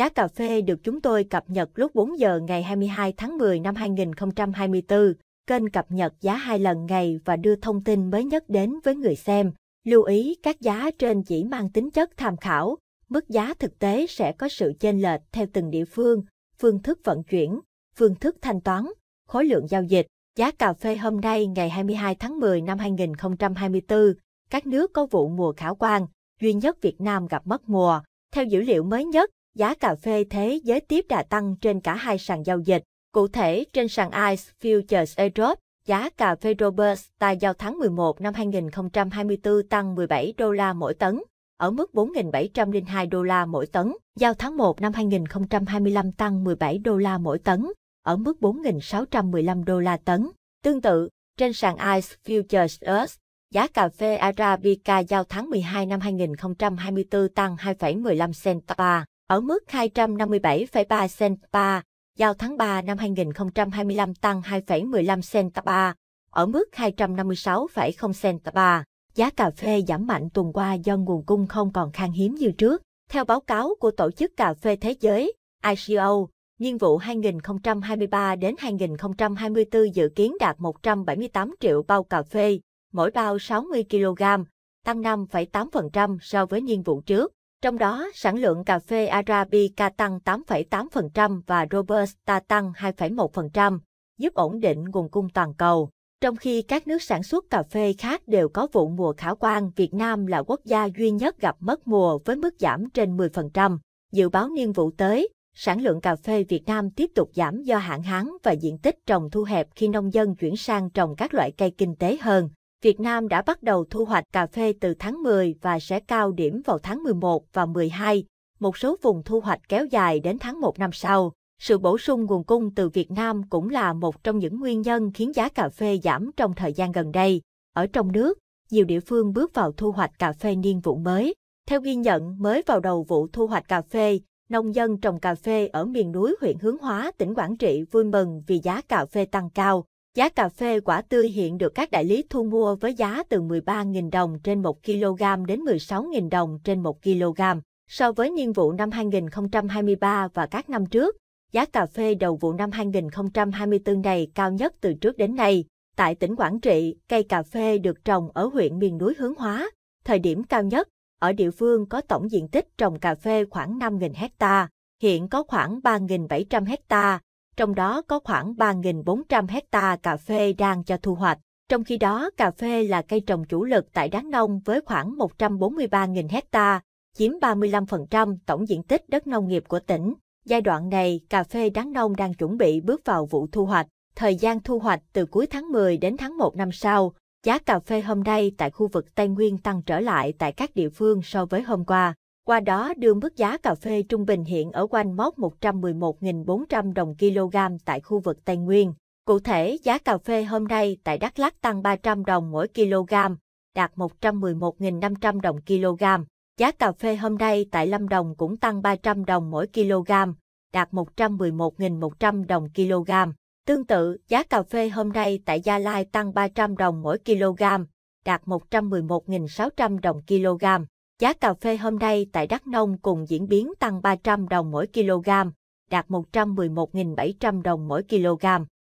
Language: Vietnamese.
Giá cà phê được chúng tôi cập nhật lúc 4 giờ ngày 22 tháng 10 năm 2024. Kênh cập nhật giá hai lần ngày và đưa thông tin mới nhất đến với người xem. Lưu ý các giá trên chỉ mang tính chất tham khảo, mức giá thực tế sẽ có sự chênh lệch theo từng địa phương, phương thức vận chuyển, phương thức thanh toán, khối lượng giao dịch. Giá cà phê hôm nay ngày 22 tháng 10 năm 2024, các nước có vụ mùa khả quan, duy nhất Việt Nam gặp mất mùa. Theo dữ liệu mới nhất, giá cà phê thế giới tiếp đà tăng trên cả hai sàn giao dịch. Cụ thể, trên sàn ICE Futures Europe, giá cà phê Robusta giao tháng 11 năm 2024 tăng 17 đô la mỗi tấn, ở mức 4.702 đô la mỗi tấn, giao tháng 1 năm 2025 tăng 17 đô la mỗi tấn, ở mức 4.615 đô la tấn. Tương tự, trên sàn ICE Futures US, giá cà phê Arabica giao tháng 12 năm 2024 tăng 2,15 cent per ở mức 257,3 cent pa, giao tháng 3 năm 2025 tăng 2,15 cent pa, ở mức 256,0 cent pa. Giá cà phê giảm mạnh tuần qua do nguồn cung không còn khan hiếm như trước. Theo báo cáo của Tổ chức Cà phê Thế giới, ICO, niên vụ 2023 đến 2024 dự kiến đạt 178 triệu bao cà phê, mỗi bao 60 kg, tăng 5,8% so với niên vụ trước. Trong đó, sản lượng cà phê Arabica tăng 8,8% và Robusta tăng 2,1%, giúp ổn định nguồn cung toàn cầu. Trong khi các nước sản xuất cà phê khác đều có vụ mùa khả quan, Việt Nam là quốc gia duy nhất gặp mất mùa với mức giảm trên 10%. Dự báo niên vụ tới, sản lượng cà phê Việt Nam tiếp tục giảm do hạn hán và diện tích trồng thu hẹp khi nông dân chuyển sang trồng các loại cây kinh tế hơn. Việt Nam đã bắt đầu thu hoạch cà phê từ tháng 10 và sẽ cao điểm vào tháng 11 và 12, một số vùng thu hoạch kéo dài đến tháng 1 năm sau. Sự bổ sung nguồn cung từ Việt Nam cũng là một trong những nguyên nhân khiến giá cà phê giảm trong thời gian gần đây. Ở trong nước, nhiều địa phương bước vào thu hoạch cà phê niên vụ mới. Theo ghi nhận, mới vào đầu vụ thu hoạch cà phê, nông dân trồng cà phê ở miền núi huyện Hướng Hóa, tỉnh Quảng Trị vui mừng vì giá cà phê tăng cao. Giá cà phê quả tươi hiện được các đại lý thu mua với giá từ 13.000 đồng trên 1 kg đến 16.000 đồng trên 1 kg. So với niên vụ năm 2023 và các năm trước, giá cà phê đầu vụ năm 2024 này cao nhất từ trước đến nay. Tại tỉnh Quảng Trị, cây cà phê được trồng ở huyện miền núi Hướng Hóa. Thời điểm cao nhất, ở địa phương có tổng diện tích trồng cà phê khoảng 5.000 hecta, hiện có khoảng 3.700 hecta trong đó có khoảng 3.400 hecta cà phê đang cho thu hoạch. Trong khi đó, cà phê là cây trồng chủ lực tại Đắk Nông với khoảng 143.000 hecta, chiếm 35% tổng diện tích đất nông nghiệp của tỉnh. Giai đoạn này, cà phê Đắk Nông đang chuẩn bị bước vào vụ thu hoạch. Thời gian thu hoạch từ cuối tháng 10 đến tháng 1 năm sau, giá cà phê hôm nay tại khu vực Tây Nguyên tăng trở lại tại các địa phương so với hôm qua qua đó đưa mức giá cà phê trung bình hiện ở quanh mốc 111.400 đồng kg tại khu vực Tây Nguyên. Cụ thể, giá cà phê hôm nay tại Đắk Lắk tăng 300 đồng mỗi kg, đạt 111.500 đồng kg. Giá cà phê hôm nay tại Lâm Đồng cũng tăng 300 đồng mỗi kg, đạt 111.100 đồng kg. Tương tự, giá cà phê hôm nay tại Gia Lai tăng 300 đồng mỗi kg, đạt 111.600 đồng kg. Giá cà phê hôm nay tại Đắk Nông cùng diễn biến tăng 300 đồng mỗi kg, đạt 111.700 đồng mỗi kg.